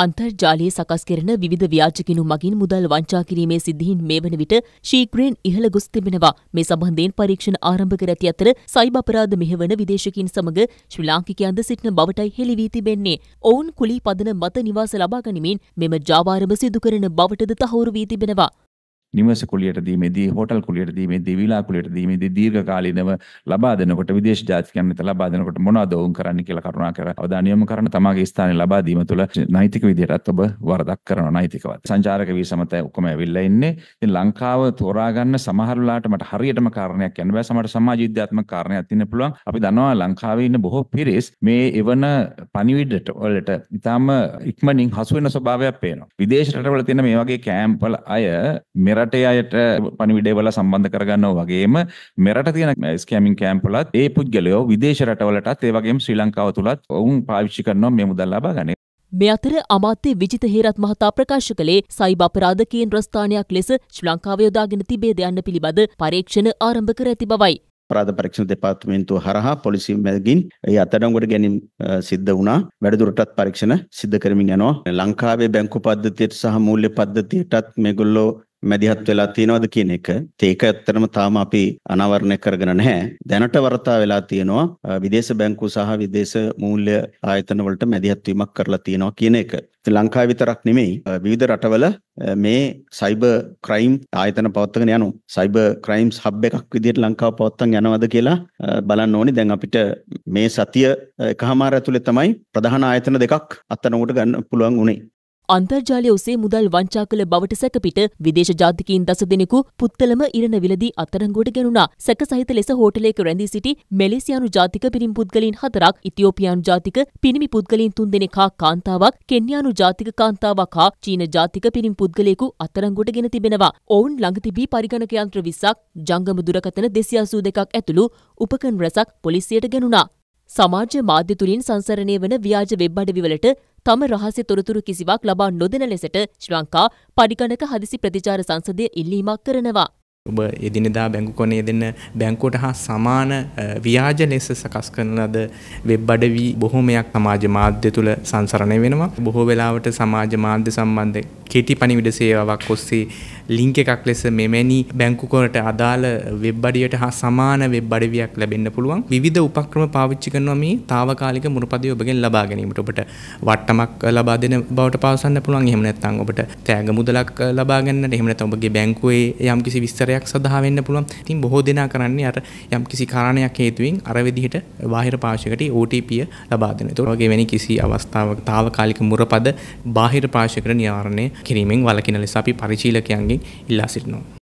අන්තර්ජාලය සකස් කරන විධ ව්‍යාජකිනු මගින් මුදල් වංචා කිරීමේ සිද්ධීන් මේ වන විට ශීක්‍රයෙන් ඉහළ ගොස් තිබෙනවා මේ සබන්ධයෙන් පරීක්ෂණ ආරම්භ කර ඇති අතර සයිබ අපරාධ මෙහෙවන විදේශකින් සමග ශ්‍රී ලාංකිකයන්ද සිටින බවටයි හෙළිවී තිබෙන්නේ. ඔවුන් කුලී පදන මත නිවාස ලබා ගනිමින් මෙම ජාවාරම සිදු කරන බවටද තහවුරු වී තිබෙනවා. නිවස කුලියට දීමේදී හෝටල් කුලියට දීමේදී විලා කුලියට දීමේදී දීර්ඝ කාලීනව ලබා දෙනකොට විදේශ ජාතිකයන් වෙත ලබා දෙනකොට මොනවද ඔවුන් කරන්න කියලා කරුණාකර අවධානය යොමු කරන තමාගේ ස්ථානයේ ලබා දීම තුළ නෛතික විදියටත් ඔබ වරදක් කරනවා නෛතිකව. සංචාරක වීසා මත ඔක්කොම ඇවිල්ලා ඉන්නේ. ඉතින් ලංකාව තෝරා ගන්න සමහර වෙලාවට මට හරියටම කාරණයක් කියන්න බෑ. සමහර සමාජ විද්‍යාත්මක කාරණයක් තියෙන්න පුළුවන්. අපි දන්නවා ලංකාවේ ඉන්න බොහෝ පිරිස් මේ එවන පණිවිඩට වලට ඉතාම ඉක්මනින් හසු වෙන ස්වභාවයක් පේනවා. විදේශ රටවල තියෙන මේ වගේ කැම්ප්වල අය මෙර මෙරටේ අයට පනිවිඩේවල සම්බන්ධ කරගන්නව වගේම මෙරට තියෙන ස්කෑමින් කෑම්පලත් ඒ පුද්ගලයෝ විදේශ රටවලටත් ඒවගේ ශ්‍රී ලංකාව තුළත් ඔවුන් පාවිච්චි කරනවා මෙ මුදල්ලාබා ගනය මේ අතර අමාත්‍ය විජිත හේරත් මහතා ප්‍රකාශ කළේ සයිබ අපරාධ කේන්ද්‍රස්ථානයක් ලෙස ශ්‍රී ලංකාව යොදාගෙන තිබේ ද පිළිබඳ පරීක්ෂණ ආරම්භ කර ඇති බවයි. ප්‍රාධ පරීක්ෂණ දෙපාර්තමේන්තුව හරහා පොලිසි මැගින් ඒ අතඩංගුවට ගැනීම සිද්ධ වුණා. වැඩිදුරටත් පරීක්ෂණ සිද්ධ කරමින් යනවා. ලංකාවේ බැංකු පද්ධතියට සහ මූල්‍ය පද්ධතියටත් මේගොල්ලෝ මැදිහත් වෙලා තියෙනවද කියන එක. ඒක ඇත්තටම තාම අපි අනාවරණය කරගෙන නැහැ. දැනට වර්තා වෙලා තියෙනවා විදේශ බැංකු සහ විදේශ මූල්‍ය ආයතන වලට මැදිහත් වීමක් කරලා තියෙනවා කියන එක. ලංකාව විතරක් නෙමෙයි විවිධ රටවල මේ සයිබර් ක්‍රයිම් ආයතන පවත්වගෙන යනු සයිබර් ක්‍රයිම්ස් හබ් එකක් විදිහට ලංකාව පවත්වන්න යනවද කියලා බලන්න ඕනේ දැන් අපිට මේ සතිය එකහමාර ඇතුලේ තමයි ප්‍රධාන ආයතන දෙකක් අත්අඩංගුවට ගන්න පුළුවන් උනේ අන්තර්ජාලය ඔසේ මුදල් වංචා කළ බවට සැකපිට විදේශ ජාතිකයින් දස දෙනෙකු පුත්තලම ඉරණ විලදී අත්තරංගුවට ගැනුණා. සැක සහිත ලෙස හෝටලයක රැඳී සිටි මැලේසියානු ජාතික පිරිමි පුද්ගලයින් හතරක්, ඉතියෝපියානු ජාතික පිරිමි පුද්ගලයින් තුන්දෙනෙක් හා කාන්තාවක්, කෙන්යානු ජාතික කාන්තාවක් හා චීන ජාතික පිරිමි පුද්ගලයෙකු අත්තරංගුවට ගෙන තිබෙනවා. ඔවුන් ළඟ තිබී පරිගණක යන්ත්‍ර 20ක්, ජංගම දුරකථන 282ක් ඇතුළු උපකරණ රැසක් පොලිසියට ගෙනුණා. සමාජ මාධ්‍ය තුළින් සංසරණය වන ව්‍යාජ වෙබ් අඩවිවලට තම රහස තොරතුරු කිසිවක් ලබා නොදෙන ලෙසට ශ්‍රී ලංකා පරිගණක හදිසි ප්‍රතිචාර සංසදය ඉල්ලීමක් කරනවා. ඔබ එදිනෙදා බැංකු කොනේ දෙන බැංකුවට හා සමාන ව්‍යාජ ලෙස සකස් කරන ලද වෙබ් අඩවි බොහොමයක් සමාජ මාධ්‍ය තුළ සංසරණය වෙනවා. බොහෝ වෙලාවට සමාජ මාධ්‍ය සම්බන්ධ කෙටි පණිවිඩ සේවාවක් ඔස්සේ ලින්ක් එකක් ලෙස මෙවැනි බැංකු කොනට අදාළ වෙබ් අඩියට හා සමාන වෙබ් අඩවියක් ලැබෙන්න පුළුවන්. විවිධ උපක්‍රම පාවිච්චි කරනවා මේ తాවකාලික මුරපදිය ඔබගෙන් ලබා ගැනීමට. ඔබට වට්ටමක් ලබා දෙන බවට පවසන්න පුළුවන්. එහෙම නැත්නම් ඔබට තෑග මුදලක් ලබා ගන්නට, එහෙම නැත්නම් ඔබගේ බැංකුවේ යම්කිසි විස්තරයක් ආකාරයක් සඳහා වෙන්න පුළුවන්. ඉතින් බොහෝ දෙනා කරන්නේ අර යම් කිසි කාරණයක් හේතුවෙන් අර විදිහට බාහිර පාර්ශවයකට OTP ලබා දෙනවා. ඒතකොට වගේ වෙන කිසි අවස්ථාවක తాවකාලික මුරපද බාහිර පාර්ශවයකට නිවාරණය කිරීමෙන් වළකින ලෙස අපි පරිශීලකයන්ගෙන් ඉල්ලා සිටිනවා.